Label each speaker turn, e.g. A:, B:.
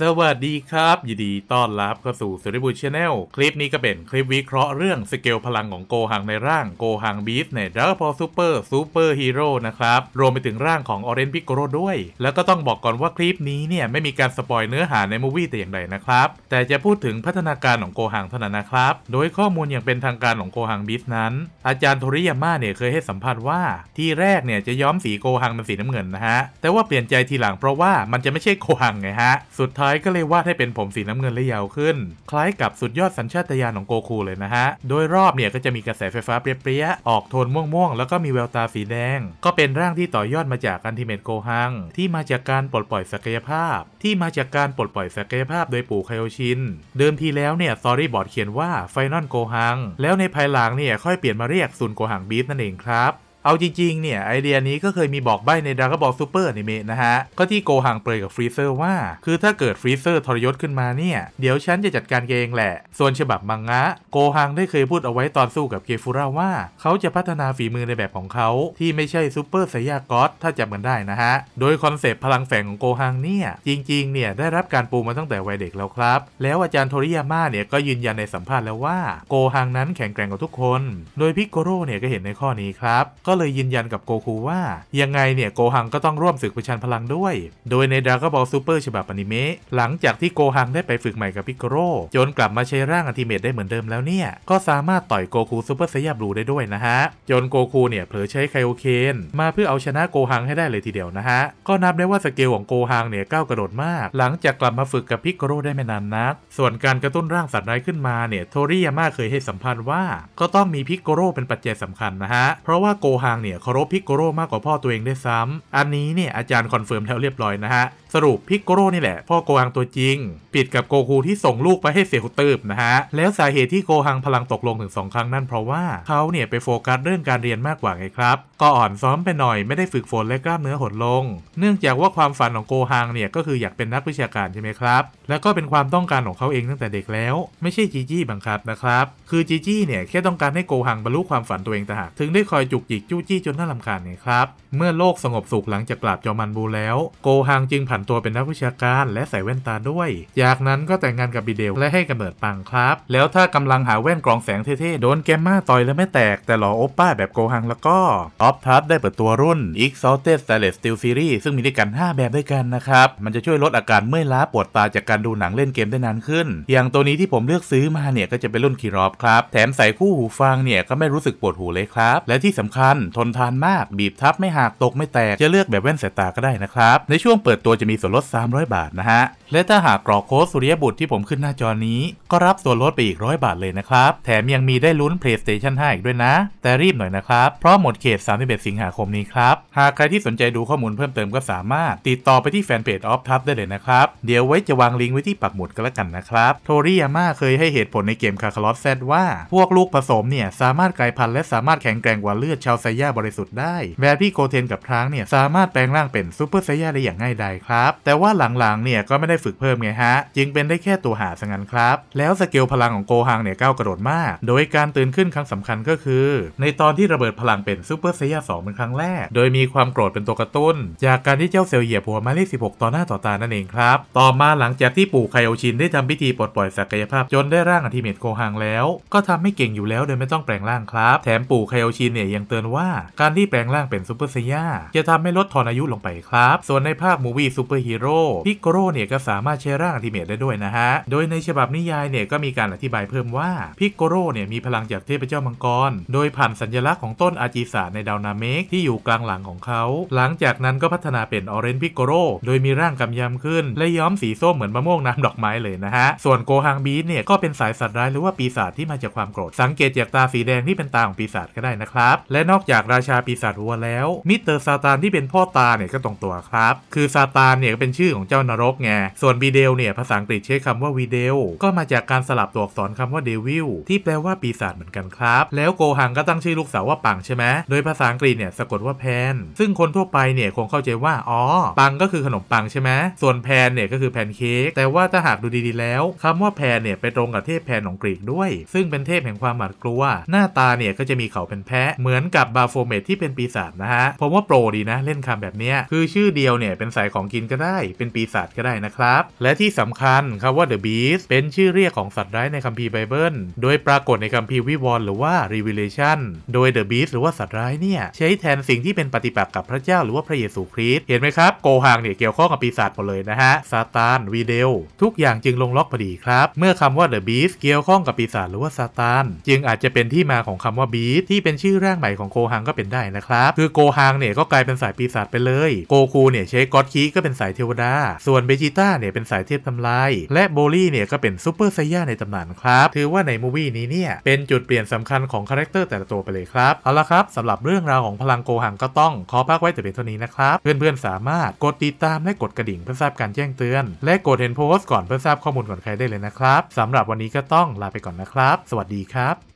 A: สวัสดีครับยินดีต้อนรับเข้าสู่ สุริบุญชาแนลคลิปนี้ก็เป็นคลิปวิเคราะห์เรื่องสเกลพลังของโกหังในร่างโกหังบีฟในดาร์พอซูเปอร์ซูเปอร์ฮีโร่นะครับรวมไปถึงร่างของออเรนพิโกโรด้วย แล้วก็ต้องบอกก่อนว่าคลิปนี้เนี่ย ไม่มีการสปอยเนื้อหาในมูวี่แต่อย่างใดนะครับแต่จะพูดถึงพัฒนาการของโกหังเท่านั้นนะครับโดยข้อมูลอย่างเป็นทางการของโกหังบีฟนั้น อาจารย์โทริยาม่าเนี่ยเคยให้สัมภาษณ์ว่าที่แรกเนี่ยจะย้อมสีโกหังเป็นสีน้ำเงินนะฮะแต่ว่าเปลี่ยนใจทีหลังเพราะว่ามันจะไม่ใช่โกหังไงฮะสุด้ายก็เลยวาดให้เป็นผมสีน้ำเงินและยาวขึ้น คล้ายกับสุดยอดสัญชาตญาณของโกคูเลยนะฮะ โดยรอบเนี่ยก็จะมีกระแสไฟฟ้าเปรี้ยๆออกโทนม่วง ๆ แล้วก็มีแววตาสีแดง ก็เป็นร่างที่ต่อยอดมาจากอันติเมตโกฮัง ที่มาจากการปลดปล่อยศักยภาพ ที่มาจากการปลดปล่อยศักยภาพโดยปู่ไคโอชิน เดิมทีแล้วเนี่ยซอรี่บอร์ดเขียนว่าไฟนอลโกฮัง แล้วในภายหลังเนี่ยค่อยเปลี่ยนมาเรียกซุนโกฮังบีฟนั่นเองครับเอาจริง ๆ เนี่ย ไอเดียนี้ก็เคยมีบอกใบในดรา g ก n บ a l l Super นิเมะนะฮะ ก็ที่โกหังเปรยกับฟรีเซอร์ว่า คือถ้าเกิดฟรีเซอร์ทรยศขึ้นมาเนี่ย เดี๋ยวฉันจะจัดการเองแหละ ส่วนฉบับมังงะโกหังได้เคยพูดเอาไว้ตอนสู้กับเกฟูราว่า เขาจะพัฒนาฝีมือในแบบของเขาที่ไม่ใช่ซูเปอร์ไซยากอสถ้าจำกันได้นะฮะโดยคอนเซปต์พลังแฝงของโกหังเนี่ยจริงๆ เนี่ยได้รับการปูมาตั้งแต่วัยเด็กแล้วครับแล้วอาจารย์โทริยาม่าเนี่ยก็ยืนยันในสัมภาษณ์แล้วว่าโกหังนั้นแข็งแกร่งกว่าทุกคนโดยพิกโกโร่เนี่ยก็เห็นในข้อนี้ครับก็ก็เลยยืนยันกับโกคูว่ายังไงเนี่ยโกฮังก็ต้องร่วมฝึกประชันพลังด้วย โดยในดราก้าบอลซูเปอร์ฉบับอนิเมะหลังจากที่โกฮังได้ไปฝึกใหม่กับพิกโรจนกลับมาใช้ร่างอัติเมตได้เหมือนเดิมแล้วเนี่ยก็สามารถต่อยโกคูซูเปอร์สซยาบลูได้ด้วยนะฮะจนโกคูเนี่ยเผลอใช้ไคโอเคนมาเพื่อเอาชนะโกฮังให้ได้เลยทีเดียวนะฮะก็นับได้ว่าสเกลของโกฮังเนี่ยก้าวกระโดดมากหลังจากกลับมาฝึกกับพิกโรได้ไม่นานนักส่วนการกระตุ้นร่างสัตว์ร้ายขึ้นมาเนี่ยโทริยาม่าเคยให้สัมพันธ์ว่าก็ต้องมีพิกโรเป็นปัจจัยสำคัญนะฮะเพราะว่าโกฮังเนี่ยเคารพพิกโกโรมากกว่าพ่อตัวเองได้ซ้ำ อันนี้เนี่ยอาจารย์คอนเฟิร์มแล้ว เรียบร้อยนะฮะ สรุปพิกโกโรนี่แหละ พ่อโกฮังตัวจริง ปิดกับโกคูที่ส่งลูกไปให้เสี่หุตืบนะฮะ แล้วสาเหตุที่โกฮังพลังตกลงถึง2ครั้งนั่นเพราะว่าเขาเนี่ยไปโฟกัสเรื่องการเรียนมากกว่าไงครับก็อ่อนซ้อมไปหน่อยไม่ได้ฝึกฝนและกล้ามเนื้อหดลง เนื่องจากว่าความฝันของโกฮังเนี่ยก็คืออยากเป็นนักวิชาการใช่ไหมครับแล้วก็เป็นความต้องการของเขาเองตั้งแต่เด็กแล้ว ไม่ใช่จีจี้บังคับนะครับคือจีจี้เนี่ยแค่ต้องการให้โกฮังบรรลุความฝันตัวเองต่างหากถึงได้คอยจุกจิกจู้จี้จนน่าลำคาญเนี่ยครับเมื่อโลกสงบสุขหลังจากกราบจอมันบูแล้ว โกฮังจึงผันตัวเป็นนักวิชาการและใส่แว่นตาด้วย จากนั้นก็แต่งงานกับบีเดลและให้กำเนิดปังครับ แล้วถ้ากำลังหาแว่นกรองแสงเท่ๆโดนแกมมาต่อยแล้วไม่แตกแต่หล่อโอป้าแบบโกฮังแล้วก็ออ p l u ได้เปิดตัวรุ่น Exalted Stainless Steel Series ซึ่งมีด้วยกัน 5 แบบด้วยกันนะครับ มันจะช่วยลดอาการเมื่อยล้าปวดตาจากการดูหนังเล่นเกมได้นานขึ้น อย่างตัวนี้ที่ผมเลือกซื้อมาเนี่ย ก็จะเป็นรุ่นคีรอบครับ แถมใส่คู่หูฟังเนี่ย ก็ไม่รู้สึกปวดหูเลยครับ และที่สำคัญทนทานมากบีบทับไม่หักตกไม่แตก จะเลือกแบบแว่นสายตาก็ได้นะครับ ในช่วงเปิดตัวจะมีส่วนลด300 บาทนะฮะ และถ้าหากกรอกโค้ดสุริยบุตรที่ผมขึ้นหน้าจอนี้ ก็รับส่วนลดไปอีกร้อยบาทเลยนะครับ แถมยังมีได้ลุ้น PlayStation 5อีกด้วยนะแต่รีบหน่อยนะครับเพราะหมดเขต3 31สิงหาคมนี้ครับ หากใครที่สนใจดูข้อมูลเพิ่มเติมก็สามารถ ติดต่อไปที่แฟนเพจออฟทับได้เลยนะครับ เดี๋ยวไว้จะวางลิงก์ไว้ที่ปักหมุดก็แล้วกันนะครับ โทริยาม่าเคยให้เหตุผลในเกมคาคาลอสแซดว่า พวกลูกผสมเนี่ยสามารถกลายพันธุ์และสามารถแข็งแกร่งกว่าเลือดชาวไซย่าบริสุทธิ์ได้ แวร์พี่โกเทนกับพรางเนี่ยสามารถแปลงร่างเป็นซูเปอร์ไซย่าได้อย่างง่ายดายครับ แต่ว่าหลังๆเนี่ยก็ไม่ได้ฝึกเพิ่มไงฮะ จึงเป็นได้แค่ตัวหาสังันครับ แล้วสเกลพลังของโกฮังเนี่ยก้าวกระโดดมาก โดยการตื่นขึ้นครั้งสำคัญก็คือ ในตอนที่ระเบิดพลังเป็นซูเปอร์ไซซียสองเป็นครั้งแรก โดยมีความโกรธเป็นตัวกระตุ้น จากการที่เจ้าเซลเหยียบหัวมาเิบหกต่อหน้าต่อตา นั่นเองครับ ต่อมาหลังจากที่ปู่ไคโอชินได้ทำพิธีปลดปล่อย ศักยภาพจนได้ร่างอัติเมตโคหังแล้ว ก็ทำให้เก่งอยู่แล้ว โดยไม่ต้องแปลงร่างครับ แถมปู่ไคโอชินเนี่ยยังเตือนว่า การที่แปลงร่างเป็นซูเปอร์เซียจะทำให้ลดทอนอายุลงไปครับ ส่วนในภาคมูวี่ซูเปอร์ฮีโร่ พิกโกโรเนี่ยก็สามารถใช้ร่างอัติเมตได้ด้วยนะฮะ โดยในฉบับนิยายเนี่ยก็มีการอธิบายเพิ่มว่า พิโกโรเนี่ยมีพลังจากเทพเจ้ามังกร โดยผ่านสัญลักษณ์ของต้นอาจีสาในดาวนาเมกที่อยู่กลางหลังของเขา หลังจากนั้นก็พัฒนาเป็นออเรนพิกโกโรโดยมีร่างกำยำขึ้นและย้อมสีส้มเหมือนมะม่วงน้ำดอกไม้เลยนะฮะ ส่วนโกฮังบีเนี่ยก็เป็นสายสัตว์ร้ายหรือว่าปีศาจที่มาจากความโกรธ สังเกตจากตาสีแดงที่เป็นตาของปีศาจก็ได้นะครับ และนอกจากราชาปีศาจวัวแล้ว มิสเตอร์ซาตานที่เป็นพ่อตาเนี่ยก็ตรงตัวครับ คือซาตานเนี่ยเป็นชื่อของเจ้านรกไง ส่วนบีเดลเนี่ยภาษาอังกฤษใช้คำว่าวีเดล ก็มาจากการสลับตัวอักษรคำว่าเดวิลที่แปลว่าปีศาจเหมือนกันครับ แล้วโกฮังก็ตั้งชื่อลูกสาวว่าปังใช่ไหมโดยภาษาอังกฤษเนี่ยสะกดว่าแพน ซึ่งคนทั่วไปเนี่ย คงเข้าใจว่า อ๋อ ปังก็คือขนมปังใช่ไหมส่วนแพนเนี่ยก็คือแพนเค้กแต่ว่าถ้าหากดูดี ๆแล้ว คำว่าแพนเนี่ย ไปตรงกับเทพแพนของกรีกด้วย ซึ่งเป็นเทพแห่งความหวาดกลัวหน้าตาเนี่ยก็จะมีเขาเป็นแพะเหมือนกับบาโฟเมตที่เป็นปีศาจนะฮะผมว่าโปรดีนะเล่นคำแบบนี้คือชื่อเดียวเนี่ยเป็นสายของกินก็ได้เป็นปีศาจก็ได้นะครับและที่สำคัญคับว่า The Beast เป็นชื่อเรียกของสัตว์ร้ายในคัมภีร์ไบเบิลโดยปรากฏในคัมภีร์วิวรณ์หรือว่า Revelation โดย The Beast หรือว่าสัตว์ร้ายเนี่ยี่ยใช้แทนสิ่งที่เป็นปฏิปักษ์กับพระเจ้าหรือว่าพระเยซูคริสต์เห็นไหมครับโกหังเนี่ยเกี่ยวข้องกับปีศาจหมดเลยนะฮะซาตานวีเดลทุกอย่างจึงลงล็อกพอดีครับ เมื่อคำว่า The Beast เกี่ยวข้องกับปีศาจหรือว่าซาตาน จึงอาจจะเป็นที่มาของคำว่า Beast ที่เป็นชื่อร่างใหม่ของโกหังก็เป็นได้นะครับคือโกหังเนี่ยก็กลายเป็นสายปีศาจไปเลยโกคูเนี่ยใช้ก็อดคีก็เป็นสายเทวดาส่วนเบจิต้าเนี่ยเป็นสายเทพทำลายและโบลี่เนี่ยก็เป็นซูเปอร์ไซย่าในตำนานครับถือว่าในมูวี่นี้เนี่ยเป็นจุดเปลี่ยนสำคัญของคาแรคเตอร์แต่ละตัวไปเลยครับเอาละครับสำหรับเรื่องรื่องราวของพลังโกหังก็ต้องขอพักไว้แต่เพียงเท่านี้นะครับ เพื่อนๆสามารถกดติดตามและกดกระดิ่งเพื่อทราบการแจ้งเตือน และกดเห็นโพสต์ก่อนเพื่อทราบข้อมูลก่อนใครได้เลยนะครับสำหรับวันนี้ก็ต้องลาไปก่อนนะครับ สวัสดีครับ